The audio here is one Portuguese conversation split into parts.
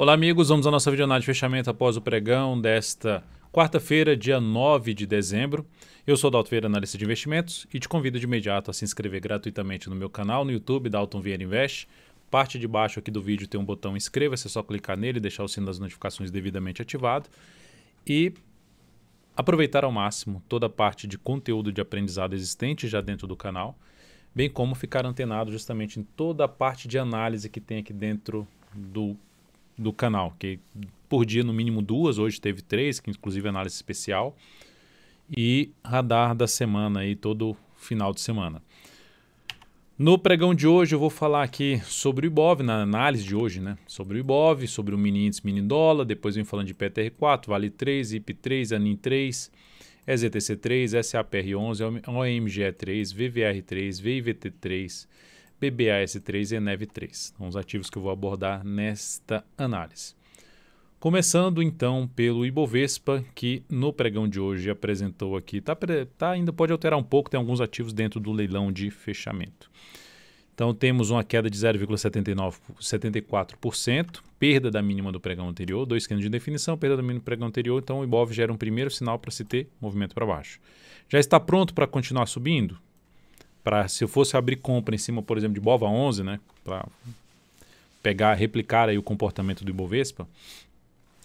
Olá, amigos. Vamos à nossa videoanálise de fechamento após o pregão desta quarta-feira, dia 9 de dezembro. Eu sou Dalton Vieira, analista de investimentos, e te convido de imediato a se inscrever gratuitamente no meu canal no YouTube, Dalton Vieira Invest. Parte de baixo aqui do vídeo tem um botão inscreva-se, é só clicar nele e deixar o sino das notificações devidamente ativado. E aproveitar ao máximo toda a parte de conteúdo de aprendizado existente já dentro do canal, bem como ficar antenado justamente em toda a parte de análise que tem aqui dentro do do canal, que por dia no mínimo duas, hoje teve três, que inclusive é análise especial. E radar da semana aí, todo final de semana. No pregão de hoje eu vou falar aqui sobre o Ibov, na análise de hoje, né? Sobre o Ibov, sobre o mini índice mini dólar, depois vem falando de PTR4, Vale 3, IP3, ANIM 3, EZTC3, SAPR11, omg 3 VVR3, VIVT3, PBAS3 e ENEV3. São os ativos que eu vou abordar nesta análise. Começando então pelo Ibovespa, que no pregão de hoje apresentou aqui, tá, tá, ainda pode alterar um pouco, tem alguns ativos dentro do leilão de fechamento. Então temos uma queda de 0,74%, perda da mínima do pregão anterior, dois quilos de definição, perda da mínima do pregão anterior, então o Ibov gera um primeiro sinal para se ter movimento para baixo. Já está pronto para continuar subindo? para se eu fosse abrir compra em cima, por exemplo, de Bova 11, né, para pegar, replicar aí o comportamento do Ibovespa,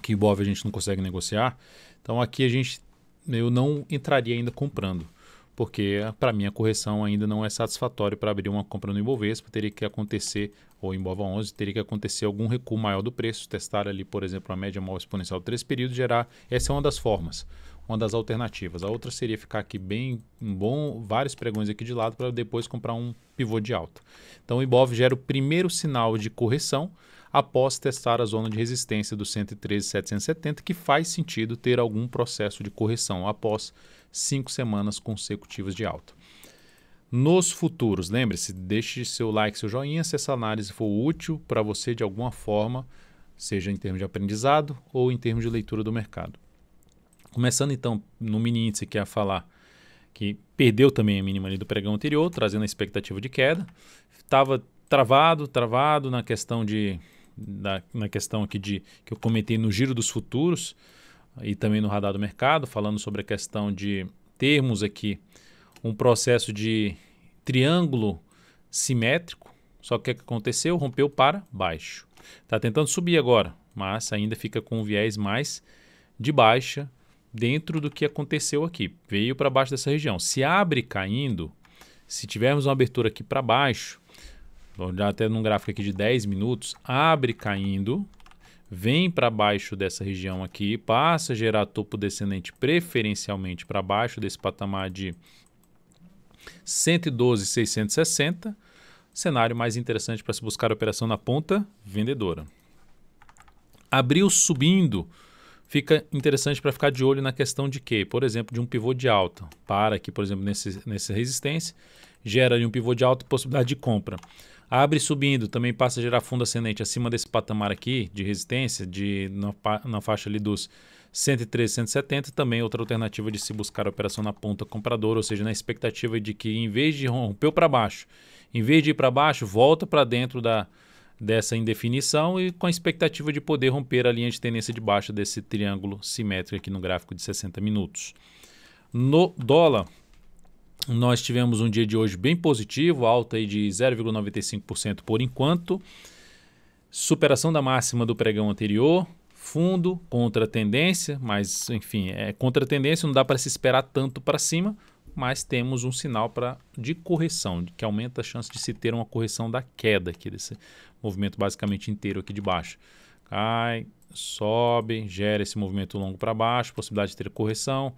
que o Ibov a gente não consegue negociar. Então aqui a gente eu não entraria ainda comprando, porque para mim a correção ainda não é satisfatória para abrir uma compra no Ibovespa, teria que acontecer ou em Bova 11 teria que acontecer algum recuo maior do preço, testar ali, por exemplo, a média móvel exponencial de três períodos, gerar, essa é uma das formas uma das alternativas. A outra seria ficar aqui bem bom, vários pregões aqui de lado para depois comprar um pivô de alta. Então o Ibov gera o primeiro sinal de correção após testar a zona de resistência do 113,770, que faz sentido ter algum processo de correção após cinco semanas consecutivas de alta. Nos futuros, lembre-se, deixe seu like, seu joinha se essa análise for útil para você de alguma forma, seja em termos de aprendizado ou em termos de leitura do mercado. Começando então no mini índice que ia falar, que perdeu também a mínima ali do pregão anterior, trazendo a expectativa de queda. Estava travado, travado na questão de na questão aqui de que eu comentei no giro dos futuros e também no radar do mercado, falando sobre a questão de termos aqui um processo de triângulo simétrico, só que o que aconteceu? Rompeu para baixo. Está tentando subir agora, mas ainda fica com um viés mais de baixa dentro do que aconteceu aqui. Veio para baixo dessa região. Se abre caindo, se tivermos uma abertura aqui para baixo, vou olhar até num gráfico aqui de 10 minutos, abre caindo, vem para baixo dessa região aqui, passa a gerar topo descendente preferencialmente para baixo desse patamar de 112,660. Cenário mais interessante para se buscar operação na ponta vendedora. Abriu subindo fica interessante para ficar de olho na questão de que, por exemplo, de um pivô de alta. Para aqui, por exemplo, nesse, nessa resistência, gera ali um pivô de alta possibilidade de compra. Abre subindo, também passa a gerar fundo ascendente acima desse patamar aqui de resistência, de na, na faixa ali dos 113, 170, também outra alternativa de se buscar a operação na ponta compradora, ou seja, na expectativa de que em vez de romper para baixo, em vez de ir para baixo, volta para dentro da, dessa indefinição e com a expectativa de poder romper a linha de tendência de baixa desse triângulo simétrico aqui no gráfico de 60 minutos. No dólar, nós tivemos um dia de hoje bem positivo, alta aí de 0,95% por enquanto, superação da máxima do pregão anterior, fundo contra a tendência, mas enfim, é contra a tendência, não dá para se esperar tanto para cima, mas temos um sinal para de correção, que aumenta a chance de se ter uma correção da queda aqui desse movimento basicamente inteiro aqui de baixo. Cai, sobe, gera esse movimento longo para baixo, possibilidade de ter correção.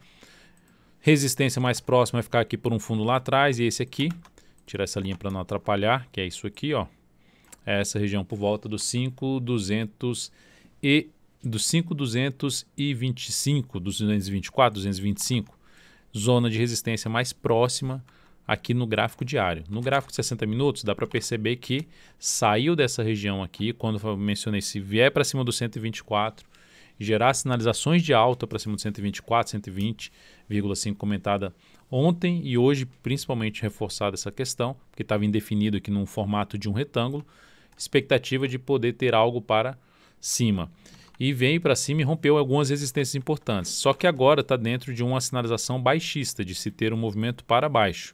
Resistência mais próxima vai é ficar aqui por um fundo lá atrás e esse aqui. Tirar essa linha para não atrapalhar, que é isso aqui, ó. É essa região por volta dos 5,200 e dos 5,225, 224, 225 zona de resistência mais próxima aqui no gráfico diário. No gráfico de 60 minutos, dá para perceber que saiu dessa região aqui, quando eu mencionei, se vier para cima do 124, gerar sinalizações de alta para cima do 124, 120,5 comentada ontem e hoje, principalmente reforçada essa questão, porque estava indefinido aqui num formato de um retângulo, expectativa de poder ter algo para cima e veio para cima e rompeu algumas resistências importantes. Só que agora está dentro de uma sinalização baixista, de se ter um movimento para baixo.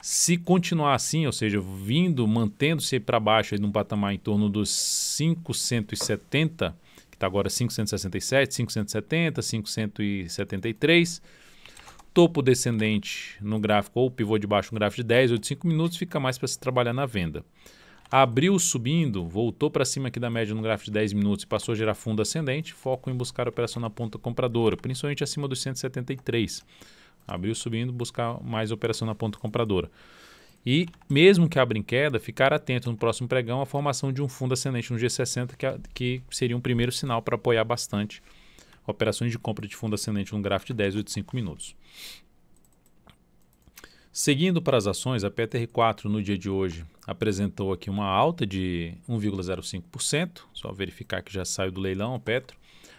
Se continuar assim, ou seja, vindo, mantendo-se para baixo aí num patamar em torno dos 570, que está agora 567, 570, 573, topo descendente no gráfico ou pivô de baixo no gráfico de 10 ou de 5 minutos, fica mais para se trabalhar na venda. Abriu subindo, voltou para cima aqui da média no gráfico de 10 minutos e passou a gerar fundo ascendente, foco em buscar operação na ponta compradora, principalmente acima dos 173. Abriu subindo, buscar mais operação na ponta compradora. E mesmo que abra em queda, ficar atento no próximo pregão à formação de um fundo ascendente no G60, que, que seria um primeiro sinal para apoiar bastante operações de compra de fundo ascendente no gráfico de 10 ou de 5 minutos. Seguindo para as ações, a PTR4 no dia de hoje apresentou aqui uma alta de 1,05%, só verificar que já saiu do leilão Petro,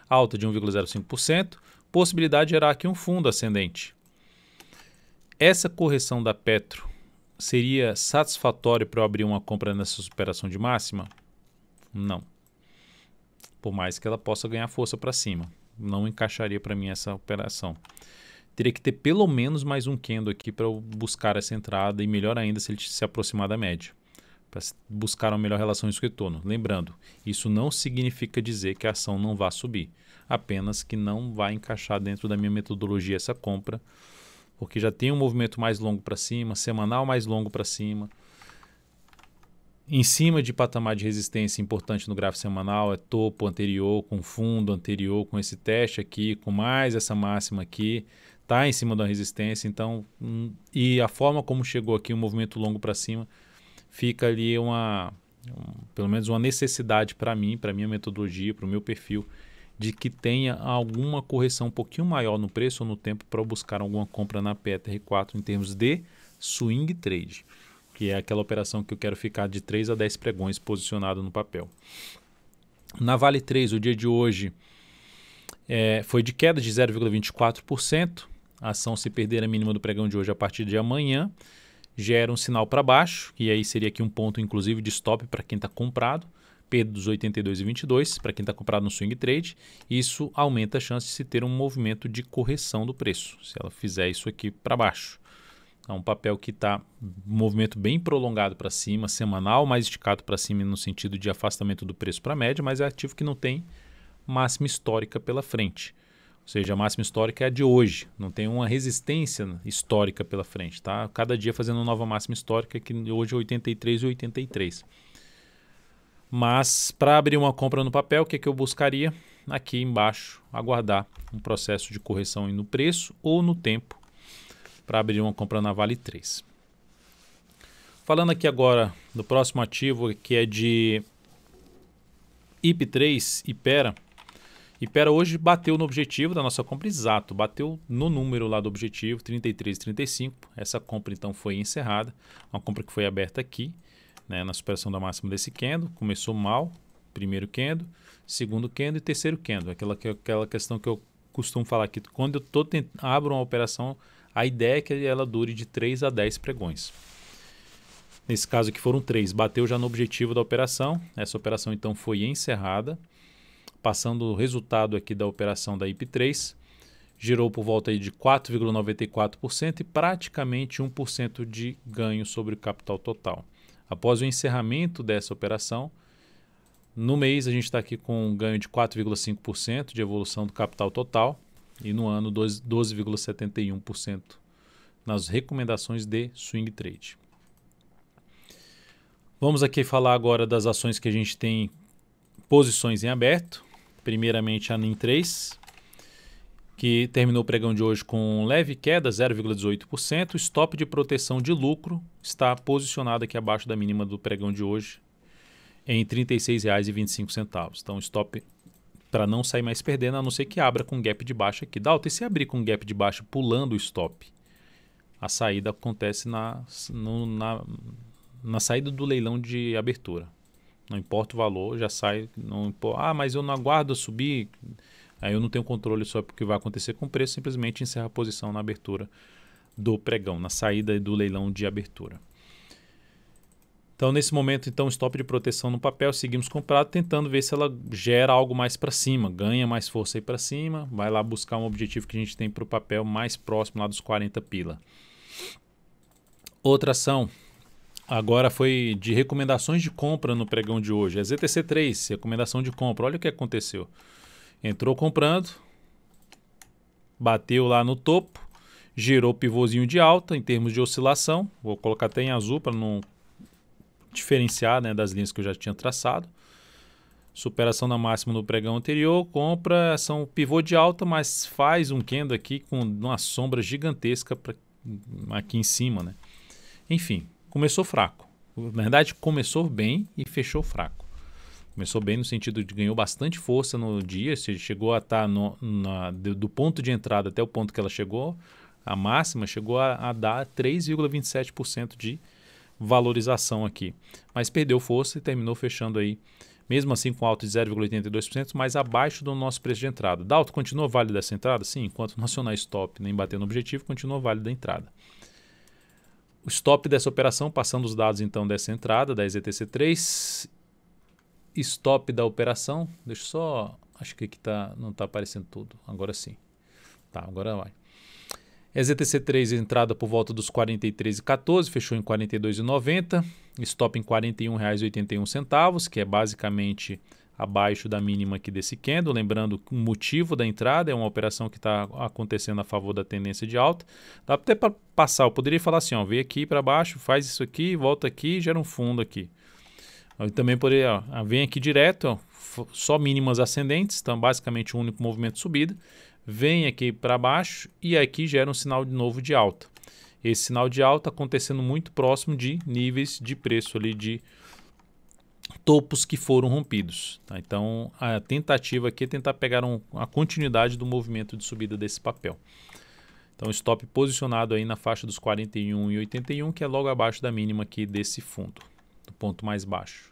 alta de 1,05%, possibilidade de gerar aqui um fundo ascendente. Essa correção da Petro seria satisfatória para eu abrir uma compra nessa superação de máxima? Não. Por mais que ela possa ganhar força para cima, não encaixaria para mim essa operação teria que ter pelo menos mais um candle aqui para buscar essa entrada e melhor ainda se ele se aproximar da média para buscar uma melhor relação risco-retorno. Lembrando, isso não significa dizer que a ação não vá subir, apenas que não vai encaixar dentro da minha metodologia essa compra, porque já tem um movimento mais longo para cima, semanal mais longo para cima. Em cima de patamar de resistência importante no gráfico semanal é topo anterior, com fundo anterior, com esse teste aqui, com mais essa máxima aqui está em cima da resistência, então hum, e a forma como chegou aqui o um movimento longo para cima fica ali uma um, pelo menos uma necessidade para mim, para minha metodologia, para o meu perfil de que tenha alguma correção um pouquinho maior no preço ou no tempo para buscar alguma compra na PTR4 em termos de swing trade, que é aquela operação que eu quero ficar de 3 a 10 pregões posicionado no papel. Na Vale 3, o dia de hoje é, foi de queda de 0,24%. A ação, se perder a mínima do pregão de hoje a partir de amanhã, gera um sinal para baixo, e aí seria aqui um ponto, inclusive, de stop para quem está comprado, perda dos 82,22 para quem está comprado no swing trade. Isso aumenta a chance de se ter um movimento de correção do preço, se ela fizer isso aqui para baixo. É um papel que está movimento bem prolongado para cima, semanal, mais esticado para cima no sentido de afastamento do preço para a média, mas é ativo que não tem máxima histórica pela frente. Ou seja, a máxima histórica é a de hoje. Não tem uma resistência histórica pela frente, tá? Cada dia fazendo uma nova máxima histórica, que hoje é 83 e 83. Mas para abrir uma compra no papel, o que, é que eu buscaria? Aqui embaixo, aguardar um processo de correção no preço ou no tempo para abrir uma compra na Vale 3. Falando aqui agora do próximo ativo, que é de IP3, Ipera pera, hoje bateu no objetivo da nossa compra exato, bateu no número lá do objetivo, 33,35. Essa compra então foi encerrada, uma compra que foi aberta aqui, né, na superação da máxima desse candle, começou mal, primeiro candle, segundo candle e terceiro candle. Aquela, aquela questão que eu costumo falar aqui, quando eu tô tent... abro uma operação, a ideia é que ela dure de 3 a 10 pregões. Nesse caso aqui foram 3, bateu já no objetivo da operação, essa operação então foi encerrada passando o resultado aqui da operação da IP3, girou por volta aí de 4,94% e praticamente 1% de ganho sobre o capital total. Após o encerramento dessa operação, no mês a gente está aqui com um ganho de 4,5% de evolução do capital total e no ano 12,71% nas recomendações de swing trade. Vamos aqui falar agora das ações que a gente tem posições em aberto. Primeiramente a NIM 3, que terminou o pregão de hoje com leve queda, 0,18%. Stop de proteção de lucro está posicionado aqui abaixo da mínima do pregão de hoje, em R$ 36,25. Então, stop para não sair mais perdendo, a não ser que abra com gap de baixa aqui. Dá alta e se abrir com gap de baixa pulando o stop, a saída acontece na, no, na, na saída do leilão de abertura. Não importa o valor, já sai. Não importa, ah, mas eu não aguardo subir. Aí eu não tenho controle sobre o que vai acontecer com o preço, simplesmente encerra a posição na abertura do pregão, na saída do leilão de abertura. Então, nesse momento, então, stop de proteção no papel, seguimos comprado, tentando ver se ela gera algo mais para cima, ganha mais força aí para cima, vai lá buscar um objetivo que a gente tem para o papel mais próximo lá dos 40 pila. Outra ação, agora foi de recomendações de compra no pregão de hoje. É ZTC3, recomendação de compra. Olha o que aconteceu. Entrou comprando, bateu lá no topo, gerou pivôzinho de alta em termos de oscilação. Vou colocar até em azul para não diferenciar né, das linhas que eu já tinha traçado. Superação da máxima no pregão anterior, compra, são pivô de alta, mas faz um candle aqui com uma sombra gigantesca pra, aqui em cima, né? Enfim, começou fraco. Na verdade, começou bem e fechou fraco. Começou bem no sentido de ganhou bastante força no dia, se chegou a estar tá no, na, do ponto de entrada até o ponto que ela chegou, a máxima chegou a, a dar 3,27% de valorização aqui. Mas perdeu força e terminou fechando aí, mesmo assim com alto de 0,82%, mas abaixo do nosso preço de entrada. Dalto, continua válida essa entrada? Sim, enquanto o Nacional Stop nem bater no objetivo, continua válida a entrada o stop dessa operação, passando os dados então dessa entrada da EZTC3, stop da operação, deixa eu só, acho que aqui tá, não está aparecendo tudo, agora sim. Tá, agora vai. EZTC3 entrada por volta dos 43,14, fechou em 42,90, stop em R$ 41,81, que é basicamente abaixo da mínima aqui desse candle. Lembrando que o motivo da entrada é uma operação que está acontecendo a favor da tendência de alta. Dá até para passar, eu poderia falar assim, ó, vem aqui para baixo, faz isso aqui, volta aqui, gera um fundo aqui. Eu também poderia, ó, ah, vem aqui direto, ó, só mínimas ascendentes, então basicamente o um único movimento subida. Vem aqui para baixo e aqui gera um sinal de novo de alta. Esse sinal de alta acontecendo muito próximo de níveis de preço ali de topos que foram rompidos. Tá? Então, a tentativa aqui é tentar pegar um, a continuidade do movimento de subida desse papel. Então, stop posicionado aí na faixa dos 41 e 81, que é logo abaixo da mínima aqui desse fundo, do ponto mais baixo.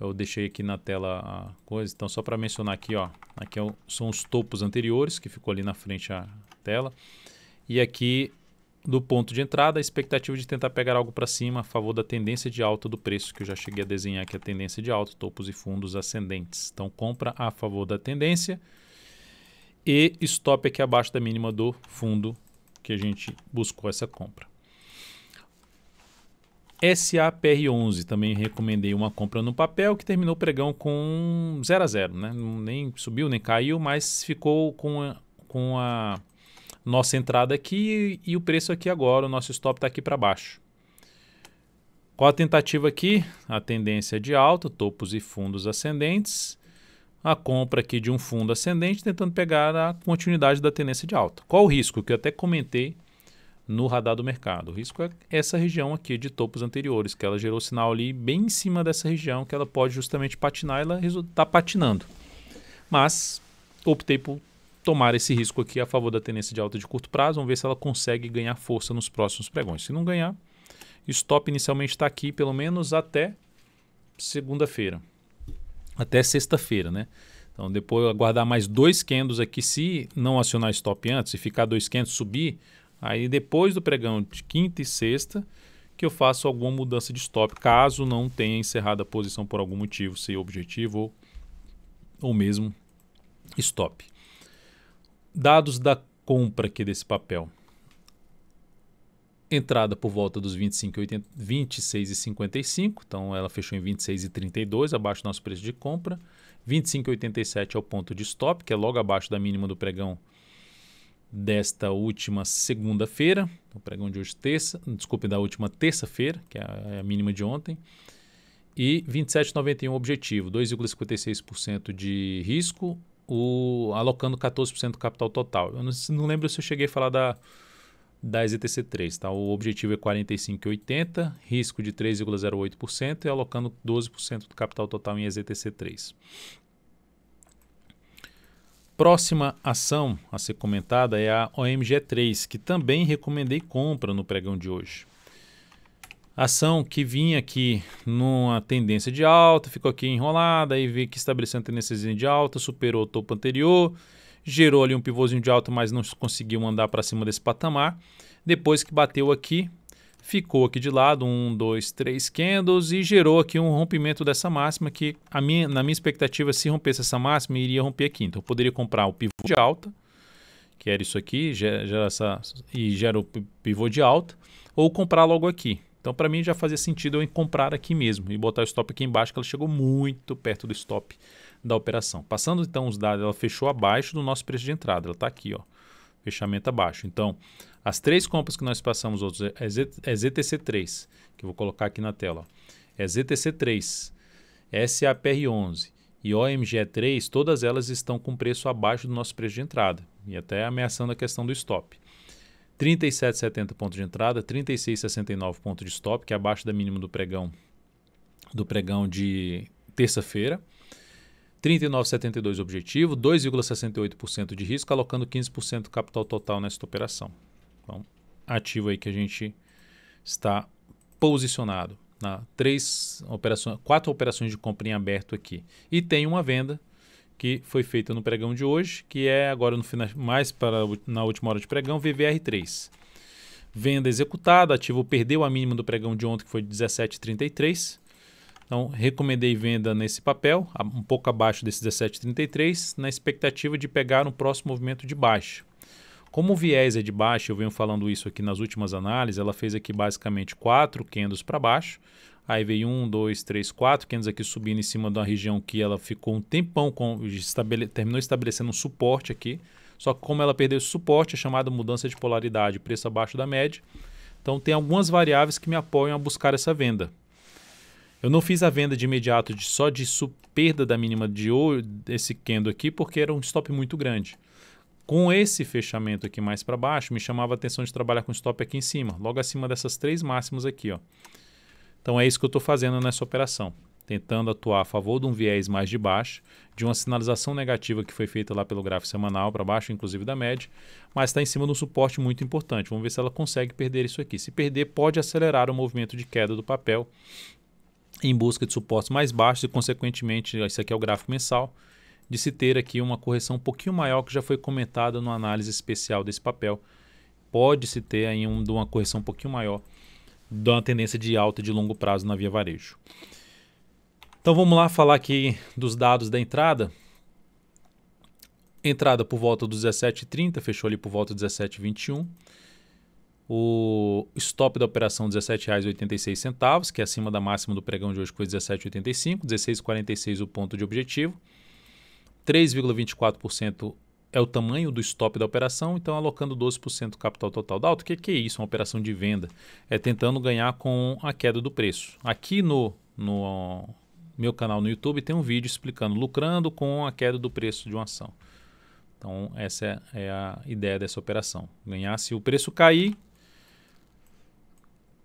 Eu deixei aqui na tela a coisa, então só para mencionar aqui, ó, aqui é são os topos anteriores que ficou ali na frente a tela. E aqui do ponto de entrada, a expectativa de tentar pegar algo para cima a favor da tendência de alta do preço, que eu já cheguei a desenhar aqui a tendência de alta, topos e fundos ascendentes. Então, compra a favor da tendência e stop aqui abaixo da mínima do fundo que a gente buscou essa compra. SAPR11, também recomendei uma compra no papel que terminou o pregão com 0 a 0, né? Nem subiu nem caiu, mas ficou com a, com a nossa entrada aqui e o preço aqui agora, o nosso stop está aqui para baixo. Qual a tentativa aqui? A tendência é de alta, topos e fundos ascendentes. A compra aqui de um fundo ascendente tentando pegar a continuidade da tendência de alta. Qual o risco? Que eu até comentei no radar do mercado. O risco é essa região aqui de topos anteriores, que ela gerou sinal ali bem em cima dessa região, que ela pode justamente patinar, ela está patinando. Mas optei por tomar esse risco aqui a favor da tendência de alta de curto prazo. Vamos ver se ela consegue ganhar força nos próximos pregões. Se não ganhar, stop inicialmente está aqui pelo menos até segunda-feira. Até sexta-feira, né? Então, depois aguardar mais dois candles aqui. Se não acionar stop antes e ficar dois candles subir, aí depois do pregão de quinta e sexta, que eu faço alguma mudança de stop, caso não tenha encerrado a posição por algum motivo, seja objetivo ou, ou mesmo stop dados da compra aqui desse papel. Entrada por volta dos 26,55, então ela fechou em 26,32, abaixo do nosso preço de compra. 25,87 é o ponto de stop, que é logo abaixo da mínima do pregão desta última segunda-feira, o pregão de hoje terça, desculpe, da última terça-feira, que é a é mínima de ontem, e 27,91 objetivo, 2,56% de risco, o, alocando 14% do capital total. Eu não, não, lembro se eu cheguei a falar da, da EZTC3. Tá? O objetivo é 45,80%, risco de 3,08% e alocando 12% do capital total em EZTC3. Próxima ação a ser comentada é a OMG3, que também recomendei compra no pregão de hoje ação que vinha aqui numa tendência de alta, ficou aqui enrolada, aí vi que estabeleceu uma tendência de alta, superou o topo anterior, gerou ali um pivôzinho de alta, mas não conseguiu andar para cima desse patamar. Depois que bateu aqui, ficou aqui de lado, um, dois, três candles e gerou aqui um rompimento dessa máxima que a minha, na minha expectativa, se rompesse essa máxima, iria romper aqui. Então eu poderia comprar o pivô de alta, que era isso aqui, gera, gera essa, e gera o pivô de alta, ou comprar logo aqui, então, para mim, já fazia sentido eu comprar aqui mesmo e botar o stop aqui embaixo, que ela chegou muito perto do stop da operação. Passando então os dados, ela fechou abaixo do nosso preço de entrada. Ela está aqui, ó, fechamento abaixo. Então, as três compras que nós passamos outros é, é ZTC3, é que eu vou colocar aqui na tela. Ó. É ZTC3, SAPR11 e OMG3, todas elas estão com preço abaixo do nosso preço de entrada e até ameaçando a questão do stop. 37,70 ponto de entrada, 36,69 ponto de stop, que é abaixo da mínima do pregão do pregão de terça-feira. 39,72 objetivo, 2,68% de risco, alocando 15% do capital total nesta operação. Então, ativo aí que a gente está posicionado na três operações, quatro operações de compra em aberto aqui. E tem uma venda que foi feita no pregão de hoje, que é agora no final, mais para na última hora de pregão, VVR3. Venda executada, ativo perdeu a mínima do pregão de ontem, que foi 17,33. Então, recomendei venda nesse papel, um pouco abaixo desse 17,33, na expectativa de pegar um próximo movimento de baixa. Como o viés é de baixa, eu venho falando isso aqui nas últimas análises, ela fez aqui basicamente quatro candles para baixo. Aí veio um, dois, três, quatro, Kenzo aqui subindo em cima de uma região que ela ficou um tempão, com, estabele, terminou estabelecendo um suporte aqui. Só que como ela perdeu esse suporte, é chamada mudança de polaridade, preço abaixo da média. Então tem algumas variáveis que me apoiam a buscar essa venda. Eu não fiz a venda de imediato de só de perda da mínima de ouro desse Kendo aqui, porque era um stop muito grande. Com esse fechamento aqui mais para baixo, me chamava a atenção de trabalhar com stop aqui em cima, logo acima dessas três máximas aqui. Ó. Então é isso que eu estou fazendo nessa operação, tentando atuar a favor de um viés mais de baixo, de uma sinalização negativa que foi feita lá pelo gráfico semanal para baixo, inclusive da média, mas está em cima de um suporte muito importante. Vamos ver se ela consegue perder isso aqui. Se perder, pode acelerar o movimento de queda do papel em busca de suportes mais baixos e, consequentemente, esse aqui é o gráfico mensal, de se ter aqui uma correção um pouquinho maior que já foi comentada no análise especial desse papel. Pode-se ter aí um, uma correção um pouquinho maior de uma tendência de alta de longo prazo na via varejo. Então vamos lá falar aqui dos dados da entrada. Entrada por volta dos 17,30, fechou ali por volta dos 17,21. O stop da operação R$ 17,86, que é acima da máxima do pregão de hoje, foi R$ 17,85, 16,46 o ponto de objetivo. 3,24% é o tamanho do stop da operação, então alocando 12% do capital total da alta. O que, que é isso? Uma operação de venda. É tentando ganhar com a queda do preço. Aqui no, no meu canal no YouTube tem um vídeo explicando lucrando com a queda do preço de uma ação. Então, essa é, é a ideia dessa operação. Ganhar se o preço cair,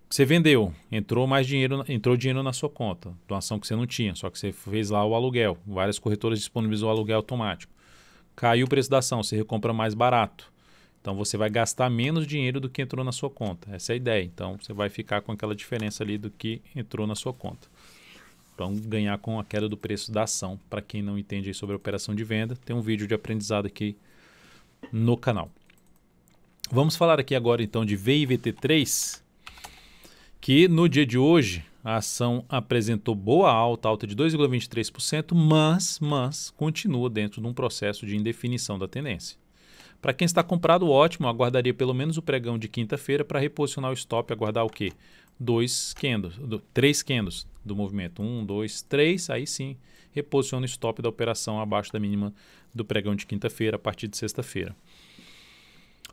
você vendeu, entrou mais dinheiro, entrou dinheiro na sua conta, doação que você não tinha, só que você fez lá o aluguel. Várias corretoras disponibilizam o aluguel automático. Caiu o preço da ação, você recompra mais barato. Então você vai gastar menos dinheiro do que entrou na sua conta. Essa é a ideia. Então você vai ficar com aquela diferença ali do que entrou na sua conta. Então ganhar com a queda do preço da ação. Para quem não entende sobre a operação de venda, tem um vídeo de aprendizado aqui no canal. Vamos falar aqui agora então de VIVT3, que no dia de hoje a ação apresentou boa alta, alta de 2,23%, mas, mas continua dentro de um processo de indefinição da tendência. Para quem está comprado, ótimo, aguardaria pelo menos o pregão de quinta-feira para reposicionar o stop, aguardar o quê? Dois candles, do, três candles do movimento. Um, dois, três, aí sim reposiciona o stop da operação abaixo da mínima do pregão de quinta-feira a partir de sexta-feira.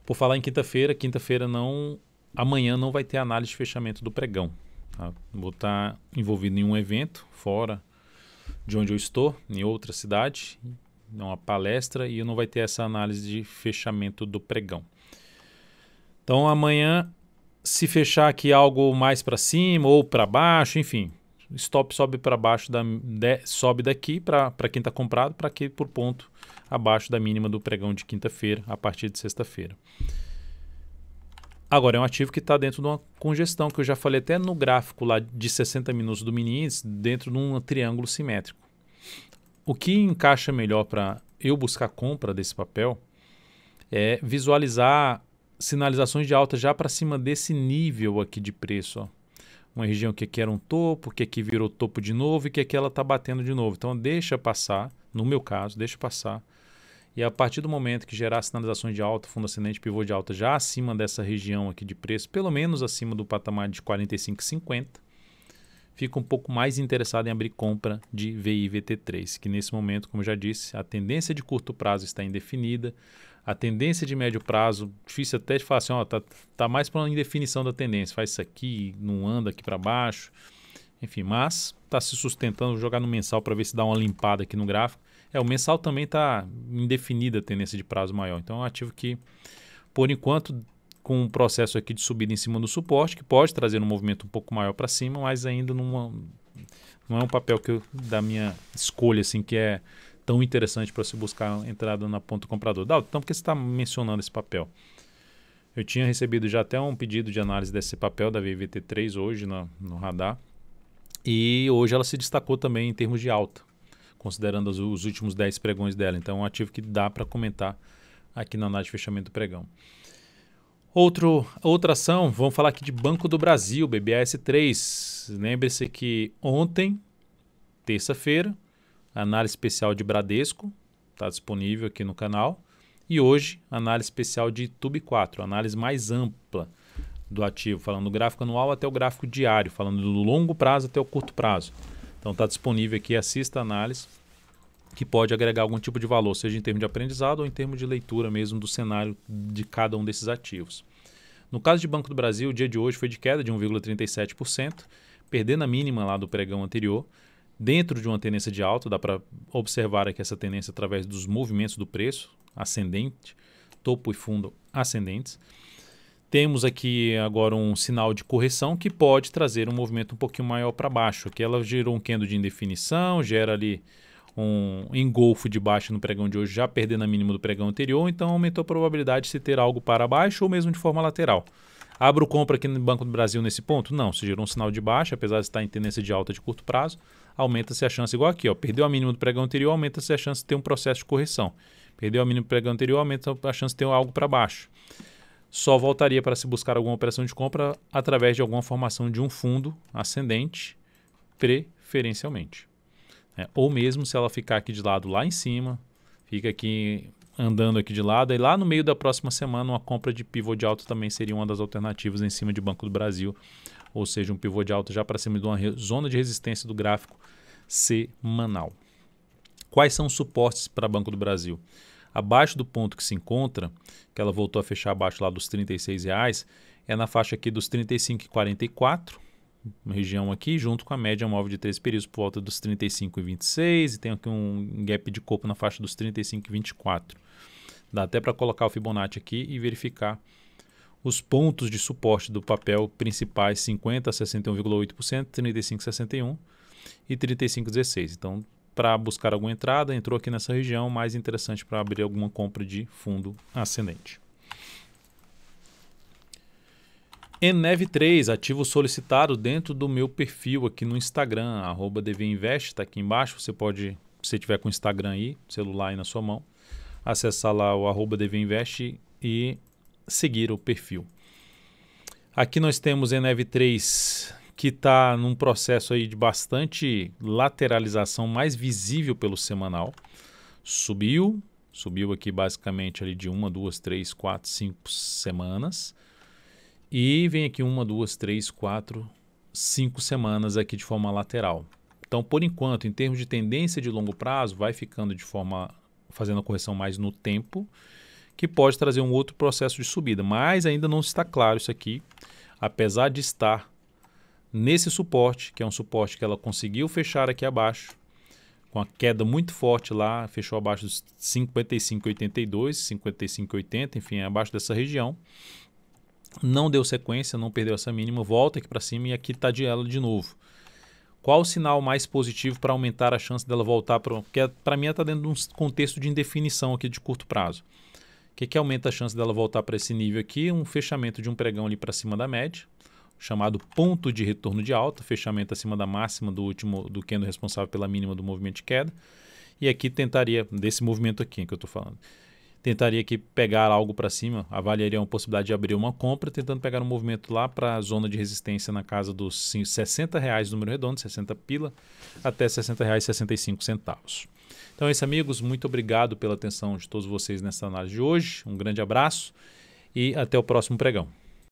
Por falar em quinta-feira, quinta-feira não. Amanhã não vai ter análise de fechamento do pregão. Tá? Vou estar tá envolvido em um evento fora de onde eu estou, em outra cidade, uma palestra, e não vai ter essa análise de fechamento do pregão. Então amanhã, se fechar aqui algo mais para cima ou para baixo, enfim, stop sobe para baixo da de, sobe daqui para quem está comprado, para aqui por ponto abaixo da mínima do pregão de quinta-feira a partir de sexta-feira. Agora, é um ativo que está dentro de uma congestão, que eu já falei até no gráfico lá de 60 minutos do mini índice, dentro de um triângulo simétrico. O que encaixa melhor para eu buscar compra desse papel é visualizar sinalizações de alta já para cima desse nível aqui de preço. Ó. Uma região que aqui era um topo, que aqui virou topo de novo e que aqui ela está batendo de novo. Então, deixa passar, no meu caso, deixa passar e a partir do momento que gerar sinalizações de alta, fundo ascendente, pivô de alta já acima dessa região aqui de preço, pelo menos acima do patamar de 45,50, fica um pouco mais interessado em abrir compra de VIVT3, que nesse momento, como já disse, a tendência de curto prazo está indefinida, a tendência de médio prazo, difícil até de falar assim, ó, tá, tá mais para uma indefinição da tendência, faz isso aqui, não anda aqui para baixo, enfim, mas está se sustentando, vou jogar no mensal para ver se dá uma limpada aqui no gráfico, é, o mensal também está indefinida a tendência de prazo maior. Então é um ativo que, por enquanto, com um processo aqui de subida em cima do suporte, que pode trazer um movimento um pouco maior para cima, mas ainda numa, é não é um papel que eu, da minha escolha, assim, que é tão interessante para se buscar entrada na ponta comprador. Dalton, então por que você está mencionando esse papel? Eu tinha recebido já até um pedido de análise desse papel da VVT3 hoje no, no radar. E hoje ela se destacou também em termos de alta considerando os, os últimos 10 pregões dela. Então, é um ativo que dá para comentar aqui na análise de fechamento do pregão. Outro, outra ação, vamos falar aqui de Banco do Brasil, BBAS3. Lembre-se que ontem, terça-feira, análise especial de Bradesco, está disponível aqui no canal. E hoje, análise especial de Tube 4, análise mais ampla do ativo, falando do gráfico anual até o gráfico diário, falando do longo prazo até o curto prazo. Então está disponível aqui, assista a análise, que pode agregar algum tipo de valor, seja em termos de aprendizado ou em termos de leitura mesmo do cenário de cada um desses ativos. No caso de Banco do Brasil, o dia de hoje foi de queda de 1,37%, perdendo a mínima lá do pregão anterior, dentro de uma tendência de alta, dá para observar aqui essa tendência através dos movimentos do preço ascendente, topo e fundo ascendentes. Temos aqui agora um sinal de correção que pode trazer um movimento um pouquinho maior para baixo. Aqui ela gerou um candle de indefinição, gera ali um engolfo de baixo no pregão de hoje, já perdendo a mínima do pregão anterior, então aumentou a probabilidade de se ter algo para baixo ou mesmo de forma lateral. Abro compra aqui no Banco do Brasil nesse ponto? Não, se gerou um sinal de baixa, apesar de estar em tendência de alta de curto prazo, aumenta-se a chance, igual aqui, ó, perdeu a mínima do pregão anterior, aumenta-se a chance de ter um processo de correção. Perdeu a mínima do pregão anterior, aumenta a chance de ter algo para baixo só voltaria para se buscar alguma operação de compra através de alguma formação de um fundo ascendente, preferencialmente. É, ou mesmo se ela ficar aqui de lado lá em cima, fica aqui andando aqui de lado, e lá no meio da próxima semana uma compra de pivô de alto também seria uma das alternativas em cima de Banco do Brasil, ou seja, um pivô de alto já para cima de uma zona de resistência do gráfico semanal. Quais são os suportes para Banco do Brasil? abaixo do ponto que se encontra, que ela voltou a fechar abaixo lá dos 36 reais, é na faixa aqui dos 35,44, uma região aqui, junto com a média móvel de 13 períodos por volta dos 35,26 e tem aqui um gap de corpo na faixa dos 35,24. Dá até para colocar o Fibonacci aqui e verificar os pontos de suporte do papel principais 50 61,8%, 35,61 e 35,16. Então para buscar alguma entrada, entrou aqui nessa região, mais interessante para abrir alguma compra de fundo ascendente. Enev 3, ativo solicitado dentro do meu perfil aqui no Instagram, arroba DVInvest, está aqui embaixo. Você pode, se tiver com o Instagram aí, celular aí na sua mão, acessar lá o arroba DVInvest e seguir o perfil. Aqui nós temos Enev 3 que está num processo aí de bastante lateralização, mais visível pelo semanal. Subiu, subiu aqui basicamente ali de uma, duas, três, quatro, cinco semanas. E vem aqui uma, duas, três, quatro, cinco semanas aqui de forma lateral. Então, por enquanto, em termos de tendência de longo prazo, vai ficando de forma fazendo a correção mais no tempo, que pode trazer um outro processo de subida, mas ainda não está claro isso aqui, apesar de estar nesse suporte, que é um suporte que ela conseguiu fechar aqui abaixo, com a queda muito forte lá, fechou abaixo dos 55,82, 55,80, enfim, é abaixo dessa região. Não deu sequência, não perdeu essa mínima, volta aqui para cima e aqui está de ela de novo. Qual o sinal mais positivo para aumentar a chance dela voltar para. Porque é, para mim está dentro de um contexto de indefinição aqui de curto prazo. O que, que aumenta a chance dela voltar para esse nível aqui? Um fechamento de um pregão ali para cima da média chamado ponto de retorno de alta, fechamento acima da máxima do último do candle é responsável pela mínima do movimento de queda. E aqui tentaria, desse movimento aqui que eu estou falando, tentaria aqui pegar algo para cima, avaliaria uma possibilidade de abrir uma compra, tentando pegar um movimento lá para a zona de resistência na casa dos 60 reais número redondo, 60 pila, até 60 reais 65 centavos. Então é isso, amigos. Muito obrigado pela atenção de todos vocês nessa análise de hoje. Um grande abraço e até o próximo pregão.